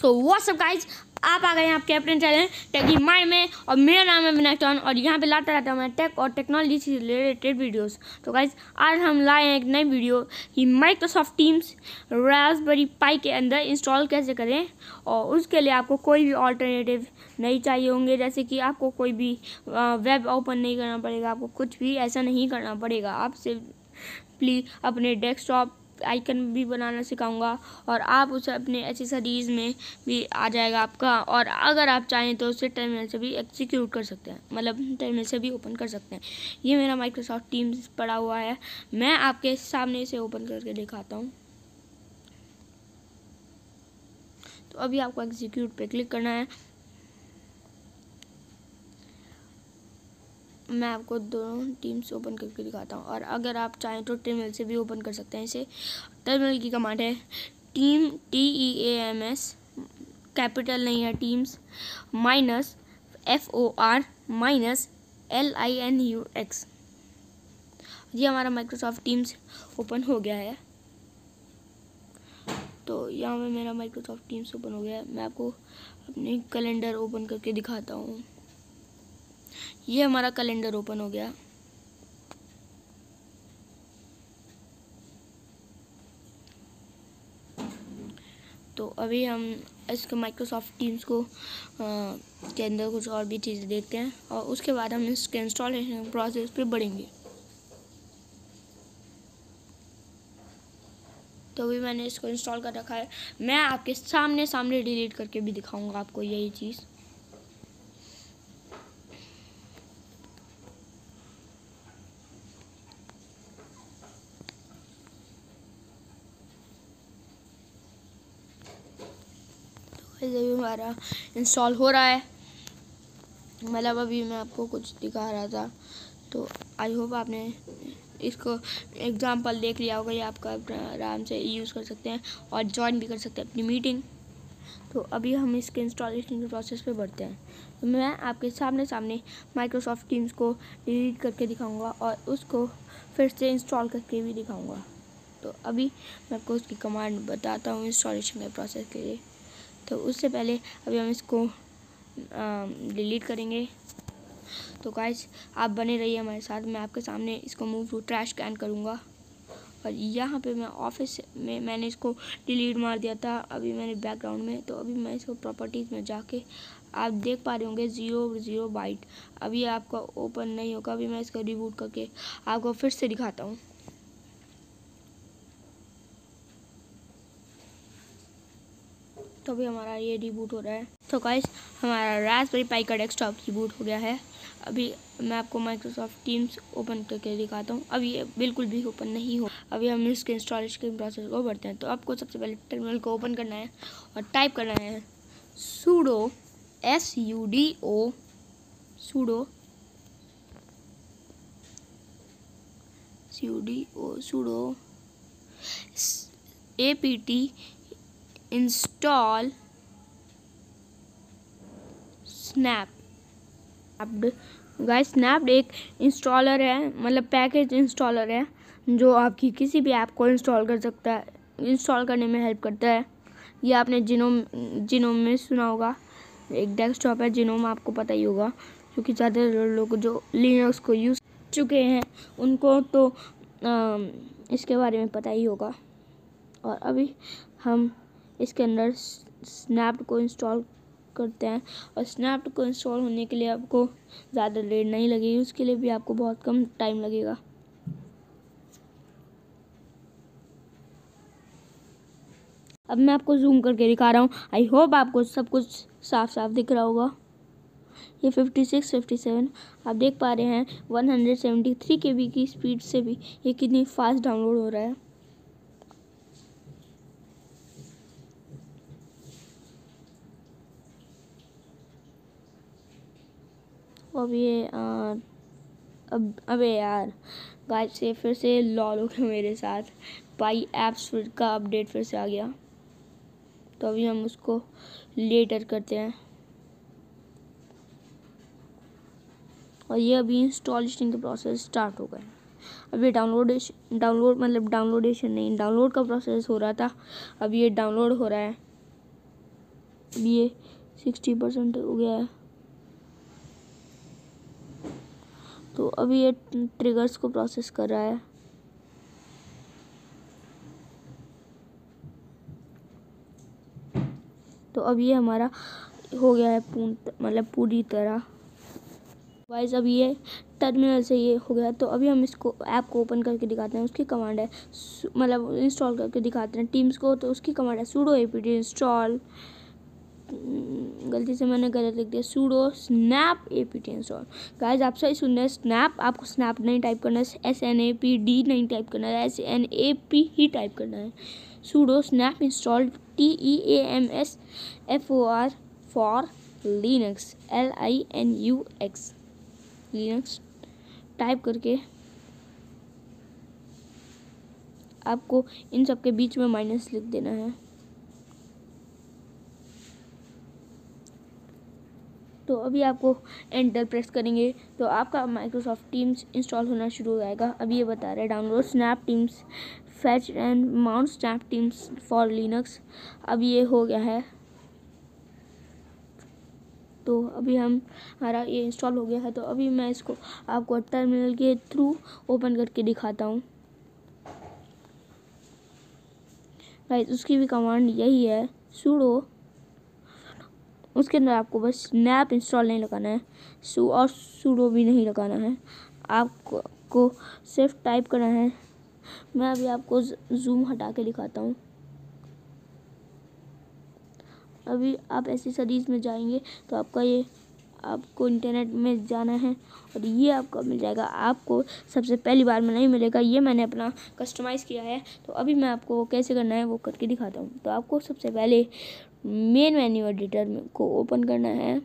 so what's guys आप आ गए हैं आपके अपने चैनल टेकी माइंड में और मेरा नाम है विनायक चौहान और यहाँ पे लाता रहता हूँ मैं टेक और टेक्नोलॉजी से रिलेटेड वीडियोस तो गाइज आज हम लाए हैं एक नई वीडियो कि माइक्रोसॉफ्ट टीम्स रासबेरी पाई के अंदर इंस्टॉल कैसे करें और उसके लिए आपको कोई भी ऑल्टरनेटिव नहीं चाहिए होंगे जैसे कि आपको कोई भी वेब ओपन नहीं करना पड़ेगा आपको कुछ भी ऐसा नहीं करना पड़ेगा आप सिर्फ प्लीज़ अपने डेस्कटॉप आइकन भी बनाना सिखाऊंगा और आप उसे अपने एसेसरीज़ में भी आ जाएगा आपका और अगर आप चाहें तो उसे टर्मिनल से भी एक्सिक्यूट कर सकते हैं मतलब टर्मिनल से भी ओपन कर सकते हैं ये मेरा माइक्रोसॉफ्ट टीम्स पड़ा हुआ है मैं आपके सामने इसे ओपन करके दिखाता हूँ तो अभी आपको एग्जीक्यूट पे क्लिक करना है मैं आपको दोनों टीम्स ओपन करके दिखाता हूँ और अगर आप चाहें तो टर्मिनल से भी ओपन कर सकते हैं इसे टर्मिनल की कमांड है team T E A M S capital नहीं है teams minus F O R minus L I N U X ये हमारा माइक्रोसॉफ्ट टीम्स ओपन हो गया है तो यहाँ पे मेरा माइक्रोसॉफ्ट टीम्स ओपन हो गया है मैं आपको अपने कैलेंडर ओपन करके दिखाता हूँ ये हमारा कैलेंडर ओपन हो गया तो अभी हम इसके माइक्रोसॉफ्ट टीम्स को आ, के अंदर कुछ और भी चीज़ें देखते हैं और उसके बाद हम इसके इंस्टॉलेशन प्रोसेस पे बढ़ेंगे तो अभी मैंने इसको इंस्टॉल कर रखा है मैं आपके सामने सामने डिलीट करके भी दिखाऊंगा आपको यही चीज़ वैसे हमारा इंस्टॉल हो रहा है मतलब अभी मैं आपको कुछ दिखा रहा था तो आई होप आपने इसको एग्ज़ाम्पल देख लिया होगा ये आपका आराम से यूज़ कर सकते हैं और ज्वाइन भी कर सकते हैं अपनी मीटिंग तो अभी हम इसके इंस्टॉलेशन के प्रोसेस पे बढ़ते हैं तो मैं आपके सामने सामने माइक्रोसॉफ्ट टीम्स को डिलीट करके दिखाऊंगा और उसको फिर से इंस्टॉल करके भी दिखाऊंगा तो अभी मैं आपको उसकी कमांड बताता हूँ इंस्टॉलेशन के प्रोसेस के लिए तो उससे पहले अभी हम इसको डिलीट करेंगे तो गाइस आप बने रहिए हमारे साथ मैं आपके सामने इसको मूव टू ट्रैश कैन करूँगा और यहाँ पे मैं ऑफिस में मैंने इसको डिलीट मार दिया था अभी मैंने बैकग्राउंड में तो अभी मैं इसको प्रॉपर्टीज़ में जाके आप देख पा रहे होंगे ज़ीरो ज़ीरो बाइट अभी आपका ओपन नहीं होगा अभी मैं इसका रिबूट करके आपको फिर से दिखाता हूँ तो अभी हमारा ये रिबूट हो रहा है तो गाइस हमारा रास्पबेरी पाई का डेस्कटॉप रिबूट हो गया है अभी मैं आपको माइक्रोसॉफ्ट टीम्स ओपन करके दिखाता हूँ अभी ये बिल्कुल भी ओपन नहीं हो अभी हम इसके इंस्टॉलेशन प्रोसेस को बढ़ते हैं तो आपको सबसे पहले टर्मिनल को ओपन करना है और टाइप करना है sudo S U D O sudo C O sudo A P T install snap अब गाइस स्नैप एक इंस्टॉलर है मतलब पैकेज इंस्टॉलर है जो आपकी किसी भी ऐप को इंस्टॉल कर सकता है इंस्टॉल करने में हेल्प करता है ये आपने जिनोम जिनोम में सुना होगा एक डेस्कटॉप है जिनोम आपको पता ही होगा क्योंकि ज़्यादा लोग जो लिनक्स को यूज़ चुके हैं उनको तो आ, इसके बारे में पता ही होगा और अभी हम इसके अंदर स्नैप्ड को इंस्टॉल करते हैं और स्नैप्ड को इंस्टॉल होने के लिए आपको ज़्यादा देर नहीं लगेगी उसके लिए भी आपको बहुत कम टाइम लगेगा अब मैं आपको जूम करके दिखा रहा हूँ आई होप आपको सब कुछ साफ साफ दिख रहा होगा ये 56, 57 आप देख पा रहे हैं 173 केबी की स्पीड से भी ये कितनी फास्ट डाउनलोड हो रहा है अभी अब अबे यार गाइस से फिर से लॉल हो गया मेरे साथ पाई ऐप्स का अपडेट फिर से आ गया तो अभी हम उसको लेटर करते हैं और ये अभी इंस्टॉलेशन के प्रोसेस स्टार्ट हो गए अब ये डाउनलोडेशन डाउनलोड मतलब डाउनलोडेशन नहीं डाउनलोड का प्रोसेस हो रहा था अब ये डाउनलोड हो रहा है अब ये सिक्सटी परसेंट हो गया है तो अभी ये ट्रिगर्स को प्रोसेस कर रहा है तो अब ये हमारा हो गया है मतलब पूरी तरह वाइज अब ये टर्मिनल से ये हो गया तो अभी हम इसको ऐप को ओपन करके दिखाते हैं उसकी कमांड है मतलब इंस्टॉल करके दिखाते हैं टीम्स को तो उसकी कमांड है सूडो ए इंस्टॉल गलती से मैंने गलत लिख दिया sudo snap A P T N सॉन गाइज आप सही सुन रहे हैं स्नैप आपको स्नैप नहीं टाइप करना है S N A P D नहीं टाइप करना है एस एन ए पी ही टाइप करना है sudo snap install T E A M S F O R for Linux L I N U X Linux type करके आपको इन सब के बीच में माइनस लिख देना है तो अभी आपको एंटर प्रेस करेंगे तो आपका माइक्रोसॉफ्ट टीम्स इंस्टॉल होना शुरू हो जाएगा अभी ये बता रहे download snap teams fetch and mount snap teams for Linux अब ये हो गया है तो अभी हम हमारा ये इंस्टॉल हो गया है तो अभी मैं इसको आपको टर्मिनल के थ्रू ओपन करके दिखाता हूँ भाई उसकी भी कमांड यही है सूडो उसके अंदर आपको बस स्नैप इंस्टॉल नहीं लगाना है सू और सूडो भी नहीं लगाना है आपको को सिर्फ टाइप करना है मैं अभी आपको जूम हटा के दिखाता हूँ अभी आप ऐसी एसेसरीज में जाएंगे तो आपका ये आपको इंटरनेट में जाना है और ये आपका मिल जाएगा आपको सबसे पहली बार में नहीं मिलेगा ये मैंने अपना कस्टमाइज़ किया है तो अभी मैं आपको कैसे करना है वो करके दिखाता हूँ तो आपको सबसे पहले मेन मेन्यू एडिटर को ओपन करना है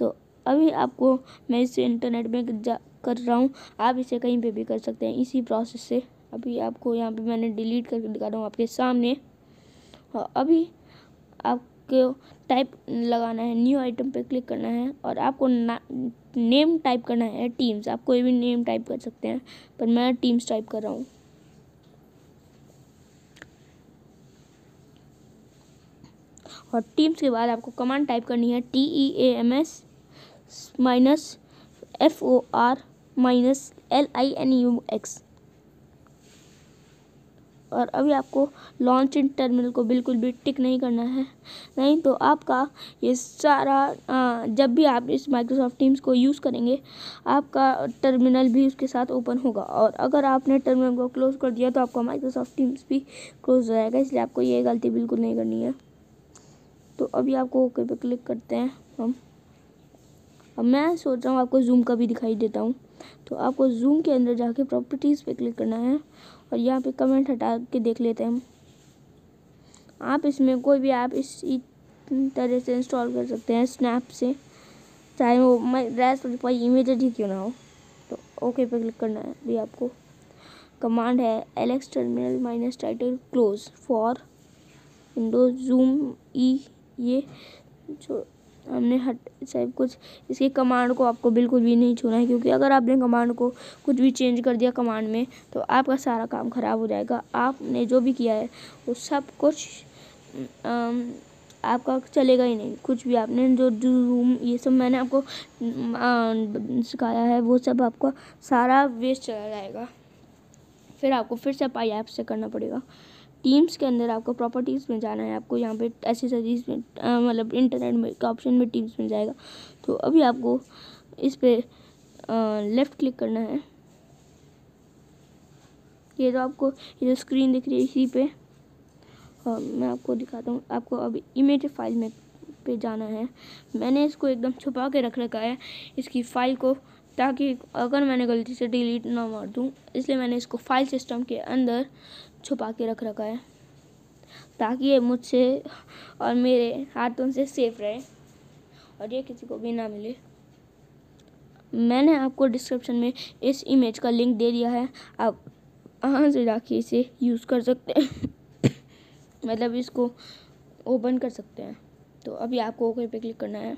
तो अभी आपको मैं इसे इंटरनेट में जा कर रहा हूँ आप इसे कहीं पे भी कर सकते हैं इसी प्रोसेस से अभी आपको यहाँ पे मैंने डिलीट करके दिखा रहा हूँ आपके सामने और हाँ, अभी आपको टाइप लगाना है न्यू आइटम पे क्लिक करना है और आपको ना नेम टाइप करना है टीम्स आप कोई भी नेम टाइप कर सकते हैं पर मैं टीम्स टाइप कर रहा हूँ और टीम्स के बाद आपको कमांड टाइप करनी है T E A M S minus F O R minus L I N U X और अभी आपको लॉन्च इन टर्मिनल को बिल्कुल भी टिक नहीं करना है नहीं तो आपका ये सारा जब भी आप इस माइक्रोसॉफ्ट टीम्स को यूज़ करेंगे आपका टर्मिनल भी उसके साथ ओपन होगा और अगर आपने टर्मिनल को क्लोज़ कर दिया तो आपका माइक्रोसॉफ्ट टीम्स भी क्लोज हो जाएगा इसलिए आपको ये गलती बिल्कुल नहीं करनी है तो अभी आपको ओके पे क्लिक करते हैं हम अब मैं सोच रहा हूँ आपको जूम का भी दिखाई देता हूँ तो आपको जूम के अंदर जाके प्रॉपर्टीज़ पे क्लिक करना है और यहाँ पे कमेंट हटा के देख लेते हैं आप इसमें कोई भी ऐप इसी तरह से इंस्टॉल कर सकते हैं स्नैप से चाहे वो मैं रेस्पाई इमेज ही क्यों ना हो तो ओके पे क्लिक करना है अभी आपको कमांड है Alex terminal minus title close for window zoom E ये जो हमने हट सब कुछ इसकी कमांड को आपको बिल्कुल भी नहीं छूना है क्योंकि अगर आपने कमांड को कुछ भी चेंज कर दिया कमांड में तो आपका सारा काम ख़राब हो जाएगा आपने जो भी किया है वो सब कुछ आपका चलेगा ही नहीं कुछ भी आपने जो रूम ये सब मैंने आपको सिखाया है वो सब आपका सारा वेस्ट चला जाएगा फिर आपको फिर से पाई ऐप से करना पड़ेगा टीम्स के अंदर आपको प्रॉपर्टीज़ में जाना है आपको यहाँ पे एसेसरीज में मतलब इंटरनेट में ऑप्शन में टीम्स में जाएगा तो अभी आपको इस पर लेफ़्ट क्लिक करना है ये जो आपको ये जो स्क्रीन दिख रही है इसी पे और मैं आपको दिखाता हूँ आपको अभी इमेज फाइल में पे जाना है मैंने इसको एकदम छुपा के रख रखा है इसकी फ़ाइल को ताकि अगर मैंने गलती से डिलीट ना मार दूँ इसलिए मैंने इसको फाइल सिस्टम के अंदर छुपा के रख रखा है ताकि ये मुझसे और मेरे हाथों से सेफ रहे और ये किसी को भी ना मिले मैंने आपको डिस्क्रिप्शन में इस इमेज का लिंक दे दिया है आप वहाँ से जाके इसे यूज़ कर सकते हैं मतलब इसको ओपन कर सकते हैं तो अभी आपको ओके पे क्लिक करना है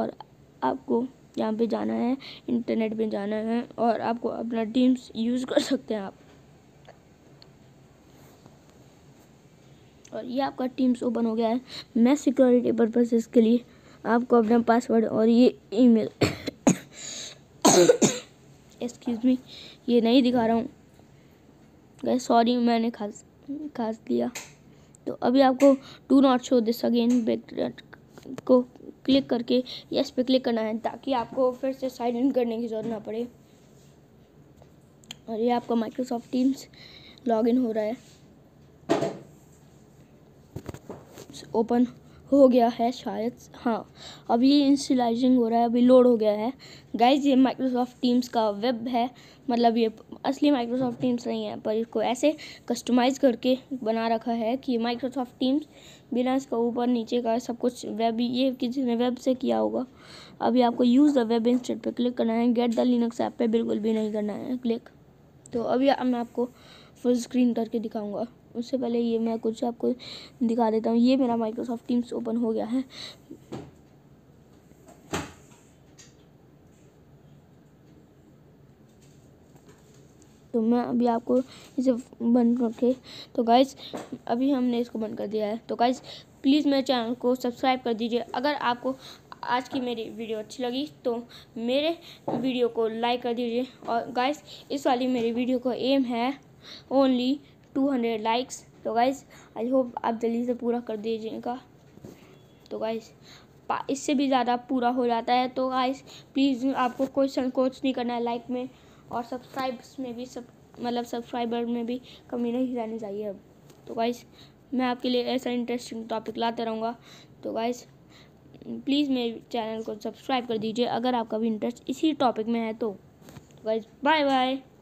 और आपको यहाँ पे जाना है इंटरनेट पे जाना है और आपको अपना टीम्स यूज़ कर सकते हैं आप और ये आपका टीम्स ओपन हो गया है मैं सिक्योरिटी पर्पसेस के लिए आपको अपना पासवर्ड और ये ईमेल एक्सक्यूज़ मी ये नहीं दिखा रहा हूँ गए सॉरी मैंने खास खास लिया तो अभी आपको to not show this again back को क्लिक करके यस पे क्लिक करना है ताकि आपको फिर से साइन इन करने की ज़रूरत ना पड़े और ये आपका माइक्रोसॉफ्ट टीम्स लॉगिन हो रहा है ओपन हो गया है शायद हाँ अभी इंस्टलाइजिंग हो रहा है अभी लोड हो गया है गाइज ये माइक्रोसॉफ्ट टीम्स का वेब है मतलब ये असली माइक्रोसॉफ्ट टीम्स नहीं है पर इसको ऐसे कस्टमाइज़ करके बना रखा है कि माइक्रोसॉफ्ट टीम्स बिना इसका ऊपर नीचे का सब कुछ वेब ये किसी ने वेब से किया होगा अभी आपको यूज़ द वेब इंस्टेट पर क्लिक करना है गेट द लिनक्स ऐप पर बिल्कुल भी नहीं करना है क्लिक तो अभी मैं आपको फुल स्क्रीन करके दिखाऊँगा उससे पहले ये मैं कुछ आपको दिखा देता हूँ ये मेरा माइक्रोसॉफ्ट टीम्स ओपन हो गया है तो मैं अभी आपको इसे बंद करके तो गाइज अभी हमने इसको बंद कर दिया है तो गाइज प्लीज़ मेरे चैनल को सब्सक्राइब कर दीजिए अगर आपको आज की मेरी वीडियो अच्छी लगी तो मेरे वीडियो को लाइक कर दीजिए और गाइस इस वाली मेरी वीडियो का एम है ओनली टू हंड्रेड लाइक्स तो गाइज आई होप आप जल्दी से पूरा कर दीजिएगा तो गाइज इससे भी ज़्यादा पूरा हो जाता है तो गाइज प्लीज़ आपको कोई संकोच नहीं करना है लाइक में और सब्सक्राइब्स में भी सब मतलब सब्सक्राइबर में भी कमी नहीं रहनी चाहिए अब तो गाइज मैं आपके लिए ऐसा इंटरेस्टिंग टॉपिक लाते रहूँगा तो गाइज प्लीज़ मेरे चैनल को सब्सक्राइब कर दीजिए अगर आपका भी इंटरेस्ट इसी टॉपिक में है तो गाइज बाय बाय